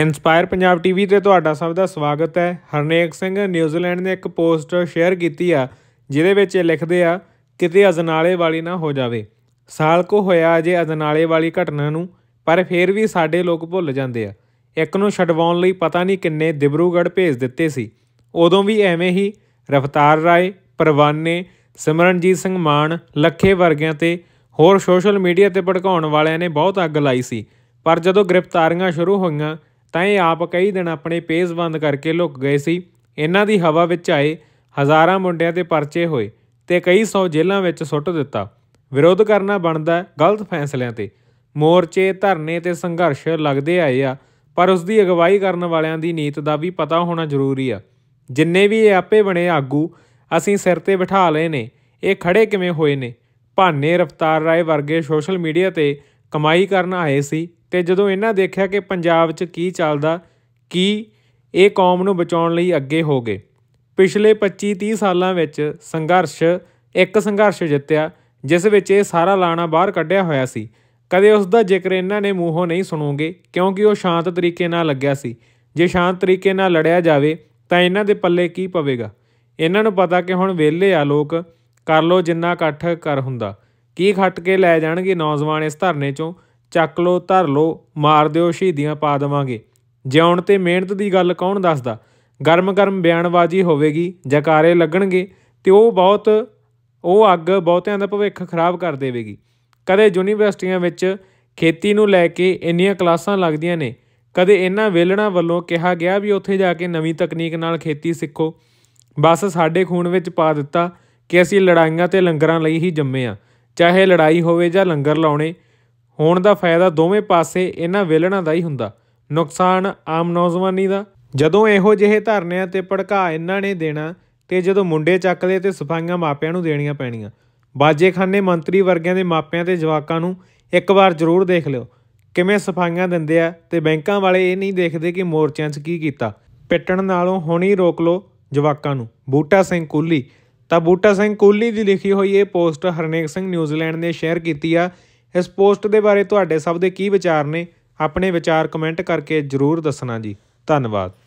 inspire Punjab TV ਤੇ ਤੁਹਾਡਾ ਸਭ ਦਾ ਸਵਾਗਤ ਹੈ ਹਰਨੇਕ ਸਿੰਘ ਨਿਊਜ਼ੀਲੈਂਡ ਨੇ ਇੱਕ ਪੋਸਟ ਸ਼ੇਅਰ ਕੀਤੀ ਆ ਜਿਹਦੇ ਵਿੱਚ ਇਹ ਲਿਖਦੇ ਆ ਕਿਤੇ ਅਜਨਾਲੇ ਵਾਲੀ ਨਾ ਹੋ ਜਾਵੇ ਸਾਲ ਕੋ ਹੋਇਆ ਅਜੇ ਅਜਨਾਲੇ ਵਾਲੀ ਘਟਨਾ ਨੂੰ ਪਰ ਫੇਰ ਵੀ ਸਾਡੇ ਲੋਕ ਭੁੱਲ ਜਾਂਦੇ ਆ ਇੱਕ ਨੂੰ ਛਡਵਾਉਣ ਲਈ ਪਤਾ ਨਹੀਂ ਕਿੰਨੇ ਦਿਬਰੂਗੜ ਭੇਜ ਦਿੱਤੇ ਸੀ ਉਦੋਂ ਵੀ ਐਵੇਂ ਹੀ ਰਫਤਾਰ ਰਾਏ ਪਰਵਾਨੇ ਸਿਮਰਨਜੀਤ ਸਿੰਘ ਮਾਨ ਲੱਖੇ ਵਰਗਿਆਂ ਤੇ ਹੋਰ ਸੋਸ਼ਲ ਮੀਡੀਆ ਤੇ ਭੜਕਾਉਣ ਵਾਲਿਆਂ ਨੇ ਬਹੁਤ ਅੱਗ ਲਾਈ ਸੀ ਪਰ ਜਦੋਂ ਗ੍ਰਿਫਤਾਰੀਆਂ ਸ਼ੁਰੂ ਹੋਈਆਂ ਤਾਂ ਇਹ ਆਪ ਕਈ ਦਿਨ ਆਪਣੇ ਪੇਜ਼ ਬੰਦ ਕਰਕੇ ਲੁਕ ਗਏ ਸੀ ਇਹਨਾਂ ਦੀ ਹਵਾ ਵਿੱਚ ਆਏ ਹਜ਼ਾਰਾਂ ਮੁੰਡਿਆਂ ਤੇ ਪਰਚੇ ਹੋਏ ਤੇ ਕਈ ਸੌ ਜੇਲ੍ਹਾਂ ਵਿੱਚ ਸੁੱਟ ਦਿੱਤਾ ਵਿਰੋਧ ਕਰਨਾ ਬਣਦਾ ਗਲਤ ਫੈਸਲਿਆਂ ਤੇ ਮੋਰਚੇ ਧਰਨੇ ਤੇ ਸੰਘਰਸ਼ ਲੱਗਦੇ ਆਏ ਆ ਪਰ ਉਸ ਦੀ ਅਗਵਾਈ ਕਰਨ ਵਾਲਿਆਂ ਦੀ ਨੀਤ ਦਾ ਵੀ ਪਤਾ ਹੋਣਾ ਜ਼ਰੂਰੀ ਆ ਜਿੰਨੇ ਵੀ ਇਹ ਆਪੇ ਬਣੇ ਆਗੂ ਅਸੀਂ ਸਿਰ ਤੇ ਬਿਠਾ ਲਏ ਨੇ ਇਹ ਖੜੇ ਕਿਵੇਂ ਹੋਏ ਨੇ ਭਾਨੇ ਰਫਤਾਰ ਰਾਏ ਵਰਗੇ ਸੋਸ਼ਲ ਮੀਡੀਆ ਤੇ ਕਮਾਈ ਕਰਨ ਆਏ ਸੀ ਤੇ ਜਦੋਂ ਇਹਨਾਂ ਦੇਖਿਆ ਕਿ ਪੰਜਾਬ 'ਚ ਕੀ ਚੱਲਦਾ ਕੀ ਇਹ ਕੌਮ ਨੂੰ ਬਚਾਉਣ ਲਈ ਅੱਗੇ ਹੋ ਗਏ ਪਿਛਲੇ 25-30 ਸਾਲਾਂ ਵਿੱਚ ਸੰਘਰਸ਼ ਇੱਕ ਸੰਘਰਸ਼ ਜਿੱਤਿਆ ਜਿਸ ਵਿੱਚ ਇਹ ਸਾਰਾ ਲਾਣਾ ਬਾਹਰ ਕੱਢਿਆ ਹੋਇਆ ਸੀ ਕਦੇ ਉਸ ਦਾ ਜ਼ਿਕਰ ਇਹਨਾਂ ਨੇ ਮੂੰਹੋਂ ਨਹੀਂ ਸੁਣੋਗੇ ਕਿਉਂਕਿ ਉਹ ਸ਼ਾਂਤ ਤਰੀਕੇ ਨਾਲ ਲੱਗਿਆ ਸੀ ਜੇ ਸ਼ਾਂਤ ਤਰੀਕੇ ਨਾਲ ਲੜਿਆ ਜਾਵੇ ਤਾਂ ਇਹਨਾਂ ਦੇ ਪੱਲੇ ਕੀ ਪਵੇਗਾ ਇਹਨਾਂ ਨੂੰ ਪਤਾ ਕਿ ਹੁਣ ਵਿਹਲੇ ਆ ਲੋਕ ਕਰ ਲੋ ਜਿੰਨਾ ਇਕੱਠ ਕਰ ਹੁੰਦਾ ਕੀ ਖੱਟ ਕੇ ਲੈ ਜਾਣਗੇ ਨੌਜਵਾਨ ਇਸ ਧਰਨੇ ਚੋਂ ਚੱਕ ਲੋ ਧਰ ਲੋ ਮਾਰ ਦਿਓ ਸ਼ਹੀਦੀਆਂ ਪਾ ਦੇਵਾਂਗੇ ਜਿਉਣ ਤੇ ਮਿਹਨਤ ਦੀ ਗੱਲ ਕੌਣ ਦੱਸਦਾ ਗਰਮ-ਗਰਮ ਬਿਆਨਬਾਜ਼ੀ ਹੋਵੇਗੀ ਜਕਾਰੇ ਲੱਗਣਗੇ ਤੇ ਉਹ ਬਹੁਤ ਉਹ ਅੱਗ ਬਹੁਤਿਆਂ ਦਾ ਭਵਿੱਖ ਖਰਾਬ ਕਰ ਦੇਵੇਗੀ ਕਦੇ ਯੂਨੀਵਰਸਿਟੀਆਂ ਵਿੱਚ ਖੇਤੀ ਨੂੰ ਲੈ ਕੇ ਇੰਨੀਆਂ ਕਲਾਸਾਂ ਲੱਗਦੀਆਂ ਨੇ ਕਦੇ ਇਹਨਾਂ ਵੇਲਣਾ ਵੱਲੋਂ ਕਿਹਾ ਗਿਆ ਵੀ ਉੱਥੇ ਜਾ ਕੇ ਨਵੀਂ ਤਕਨੀਕ ਨਾਲ ਖੇਤੀ ਸਿੱਖੋ ਬਸ ਸਾਡੇ ਖੂਨ ਵਿੱਚ ਪਾ ਦਿੱਤਾ ਕਿ ਅਸੀਂ ਲੜਾਈਆਂ ਤੇ ਲੰਗਰਾਂ ਲਈ ਹੀ ਜੰਮੇ ਆ ਚਾਹੇ ਲੜਾਈ ਹੋਵੇ ਜਾਂ ਲੰਗਰ ਲਾਉਣੇ ਹੋਣ ਦਾ ਫਾਇਦਾ ਦੋਵੇਂ ਪਾਸੇ ਇਹਨਾਂ ਵੇਲਣਾ ਦਾ ਹੀ ਹੁੰਦਾ ਨੁਕਸਾਨ ਆਮ ਨੌਜਵਾਨੀ ਦਾ ਜਦੋਂ ਇਹੋ ਜਿਹੇ ਧਰਨਿਆਂ ਤੇ ਭੜਕਾ ਇਹਨਾਂ ਨੇ ਦੇਣਾ ਤੇ ਜਦੋਂ ਮੁੰਡੇ ਚੱਕਦੇ ਤੇ ਸਫਾਈਆਂ ਮਾਪਿਆਂ ਨੂੰ ਦੇਣੀਆਂ ਪੈਣੀਆਂ ਬਾਜੇਖਾਨੇ ਮੰਤਰੀ ਵਰਗਿਆਂ ਦੇ ਮਾਪਿਆਂ ਤੇ ਜਵਾਕਾਂ ਨੂੰ ਇੱਕ ਵਾਰ ਜ਼ਰੂਰ ਦੇਖ ਲਿਓ ਕਿਵੇਂ ਸਫਾਈਆਂ ਦਿੰਦੇ ਆ ਤੇ ਬੈਂਕਾਂ ਵਾਲੇ ਇਹ ਨਹੀਂ ਦੇਖਦੇ ਕਿ ਮੋਰਚਿਆਂ 'ਚ ਕੀ ਕੀਤਾ ਪਿੱਟਣ ਨਾਲੋਂ ਹੁਣੀ ਰੋਕ ਲਓ ਜਵਾਕਾਂ ਨੂੰ ਬੂਟਾ ਸਿੰਘ ਕੁੱਲੀ ਤਾਂ ਬੂਟਾ ਸਿੰਘ ਕੁੱਲੀ ਦੀ ਲਿਖੀ ਹੋਈ ਇਹ ਪੋਸਟ ਹਰਨੇਕ ਸਿੰਘ ਨਿਊਜ਼ੀਲੈਂਡ ਨੇ ਸ਼ੇਅਰ ਕੀਤੀ ਆ ਇਸ ਪੋਸਟ ਦੇ ਬਾਰੇ ਤੁਹਾਡੇ ਸਭ ਦੇ ਕੀ ਵਿਚਾਰ ਨੇ ਆਪਣੇ ਵਿਚਾਰ ਕਮੈਂਟ ਕਰਕੇ ਜ਼ਰੂਰ ਦੱਸਣਾ ਜੀ ਧੰਨਵਾਦ